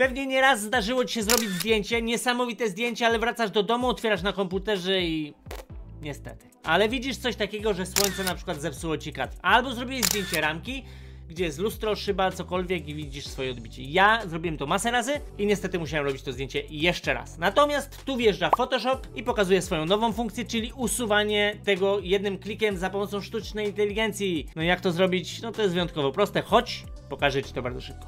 Pewnie nieraz zdarzyło ci się zrobić zdjęcie, niesamowite zdjęcie, ale wracasz do domu, otwierasz na komputerze i... Niestety. Ale widzisz coś takiego, że słońce na przykład zepsuło ci kadr. Albo zrobiłeś zdjęcie ramki, gdzie jest lustro, szyba, cokolwiek i widzisz swoje odbicie. Ja zrobiłem to masę razy i niestety musiałem robić to zdjęcie jeszcze raz. Natomiast tu wjeżdża Photoshop i pokazuje swoją nową funkcję, czyli usuwanie tego jednym klikiem za pomocą sztucznej inteligencji. No jak to zrobić? No to jest wyjątkowo proste, choć pokażę Ci to bardzo szybko.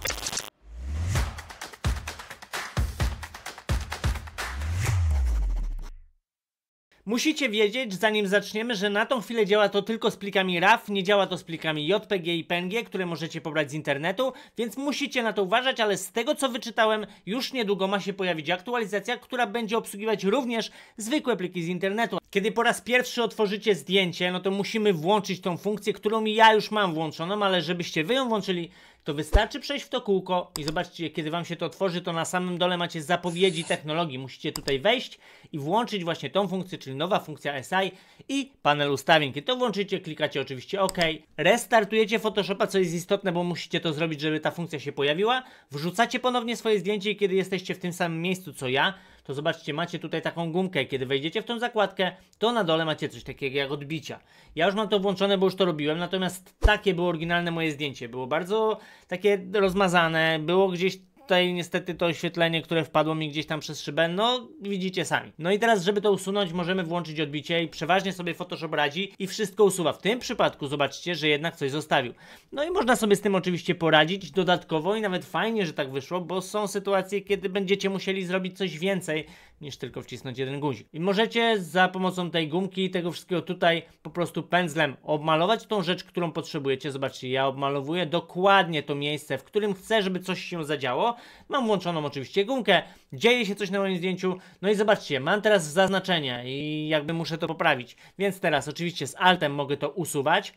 Musicie wiedzieć, zanim zaczniemy, że na tą chwilę działa to tylko z plikami RAW, nie działa to z plikami JPG i PNG, które możecie pobrać z internetu, więc musicie na to uważać, ale z tego co wyczytałem, już niedługo ma się pojawić aktualizacja, która będzie obsługiwać również zwykłe pliki z internetu. Kiedy po raz pierwszy otworzycie zdjęcie, no to musimy włączyć tą funkcję, którą ja już mam włączoną, ale żebyście wy ją włączyli, to wystarczy przejść w to kółko i zobaczcie, kiedy wam się to otworzy, to na samym dole macie zapowiedzi technologii. Musicie tutaj wejść i włączyć właśnie tą funkcję, czyli nowa funkcja SI i panel ustawień. Kiedy to włączycie, klikacie oczywiście OK. Restartujecie Photoshopa, co jest istotne, bo musicie to zrobić, żeby ta funkcja się pojawiła. Wrzucacie ponownie swoje zdjęcie i kiedy jesteście w tym samym miejscu co ja, to zobaczcie, macie tutaj taką gumkę. Kiedy wejdziecie w tą zakładkę, to na dole macie coś takiego jak odbicia. Ja już mam to włączone, bo już to robiłem, natomiast takie było oryginalne moje zdjęcie. Było bardzo takie rozmazane, było gdzieś tutaj niestety to oświetlenie, które wpadło mi gdzieś tam przez szybę, no widzicie sami. No i teraz, żeby to usunąć, możemy włączyć odbicie i przeważnie sobie Photoshop radzi i wszystko usuwa. W tym przypadku zobaczcie, że jednak coś zostawił. No i można sobie z tym oczywiście poradzić dodatkowo i nawet fajnie, że tak wyszło, bo są sytuacje, kiedy będziecie musieli zrobić coś więcej niż tylko wcisnąć jeden guzik. I możecie za pomocą tej gumki i tego wszystkiego tutaj po prostu pędzlem obmalować tą rzecz, którą potrzebujecie. Zobaczcie, ja obmalowuję dokładnie to miejsce, w którym chcę, żeby coś się zadziało. Mam włączoną oczywiście gumkę, dzieje się coś na moim zdjęciu, no i zobaczcie, mam teraz zaznaczenie i jakby muszę to poprawić. Więc teraz oczywiście z altem mogę to usuwać,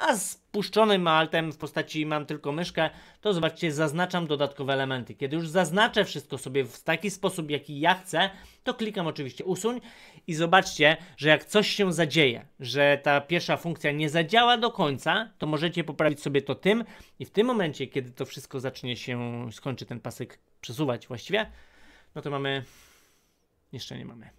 a z puszczonym altem w postaci mam tylko myszkę, to zobaczcie, zaznaczam dodatkowe elementy. Kiedy już zaznaczę wszystko sobie w taki sposób, jaki ja chcę, to klikam oczywiście usuń i zobaczcie, że jak coś się zadzieje, że ta pierwsza funkcja nie zadziała do końca, to możecie poprawić sobie to tym i w tym momencie, kiedy to wszystko zacznie się, skończy ten pasek przesuwać właściwie, no to mamy, jeszcze nie mamy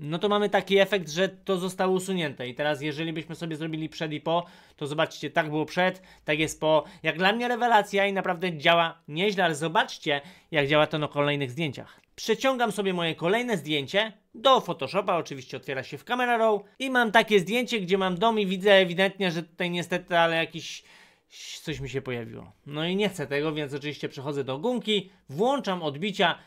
no to mamy taki efekt, że to zostało usunięte. I teraz, jeżeli byśmy sobie zrobili przed i po, to zobaczcie, tak było przed, tak jest po. Jak dla mnie rewelacja i naprawdę działa nieźle, ale zobaczcie, jak działa to na kolejnych zdjęciach. Przeciągam sobie moje kolejne zdjęcie do Photoshopa, oczywiście otwiera się w Camera Raw i mam takie zdjęcie, gdzie mam dom i widzę ewidentnie, że tutaj niestety, ale jakiś coś mi się pojawiło. No i nie chcę tego, więc oczywiście przechodzę do gumki, włączam odbicia,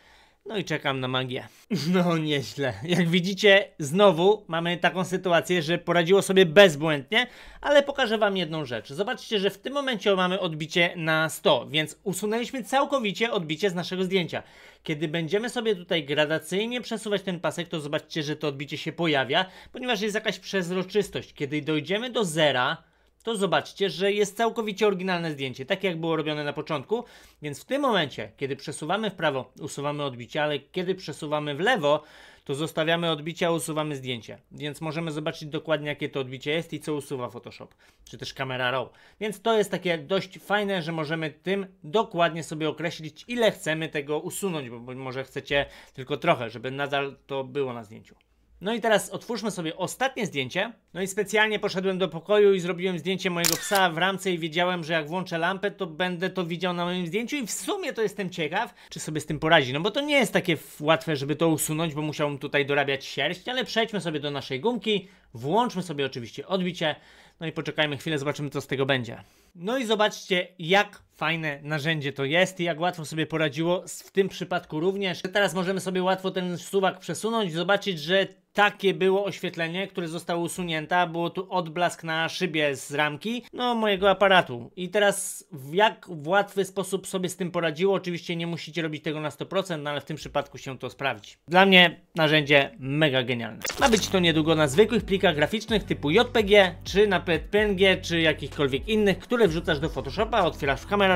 no i czekam na magię. No nieźle. Jak widzicie, znowu mamy taką sytuację, że poradziło sobie bezbłędnie, ale pokażę wam jedną rzecz. Zobaczcie, że w tym momencie mamy odbicie na 100, więc usunęliśmy całkowicie odbicie z naszego zdjęcia. Kiedy będziemy sobie tutaj gradacyjnie przesuwać ten pasek, to zobaczcie, że to odbicie się pojawia, ponieważ jest jakaś przezroczystość. Kiedy dojdziemy do zera, to zobaczcie, że jest całkowicie oryginalne zdjęcie, tak jak było robione na początku. Więc w tym momencie, kiedy przesuwamy w prawo, usuwamy odbicie, ale kiedy przesuwamy w lewo, to zostawiamy odbicia, usuwamy zdjęcie. Więc możemy zobaczyć dokładnie, jakie to odbicie jest i co usuwa Photoshop, czy też kamera RAW. Więc to jest takie dość fajne, że możemy tym dokładnie sobie określić, ile chcemy tego usunąć, bo może chcecie tylko trochę, żeby nadal to było na zdjęciu. No i teraz otwórzmy sobie ostatnie zdjęcie. No i specjalnie poszedłem do pokoju i zrobiłem zdjęcie mojego psa w ramce i wiedziałem, że jak włączę lampę, to będę to widział na moim zdjęciu i w sumie to jestem ciekaw, czy sobie z tym poradzi. No bo to nie jest takie łatwe, żeby to usunąć, bo musiałbym tutaj dorabiać sierść, ale przejdźmy sobie do naszej gumki, włączmy sobie oczywiście odbicie, no i poczekajmy chwilę, zobaczymy co z tego będzie. No i zobaczcie, jak fajne narzędzie to jest i jak łatwo sobie poradziło w tym przypadku również. Teraz możemy sobie łatwo ten suwak przesunąć i zobaczyć, że takie było oświetlenie, które zostało usunięte. Było tu odblask na szybie z ramki, no mojego aparatu. I teraz w jak w łatwy sposób sobie z tym poradziło, oczywiście nie musicie robić tego na 100%, no ale w tym przypadku się to sprawdzi. Dla mnie narzędzie mega genialne. Ma być to niedługo na zwykłych plikach graficznych typu JPG, czy na PNG, czy jakichkolwiek innych, które wrzucasz do Photoshopa, otwierasz w kamerę,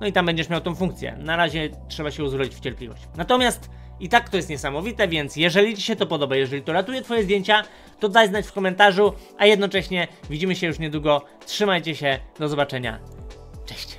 no i tam będziesz miał tą funkcję. Na razie trzeba się uzbroić w cierpliwość. Natomiast i tak to jest niesamowite, więc jeżeli Ci się to podoba, jeżeli to ratuje Twoje zdjęcia, to daj znać w komentarzu, a jednocześnie widzimy się już niedługo. Trzymajcie się, do zobaczenia. Cześć!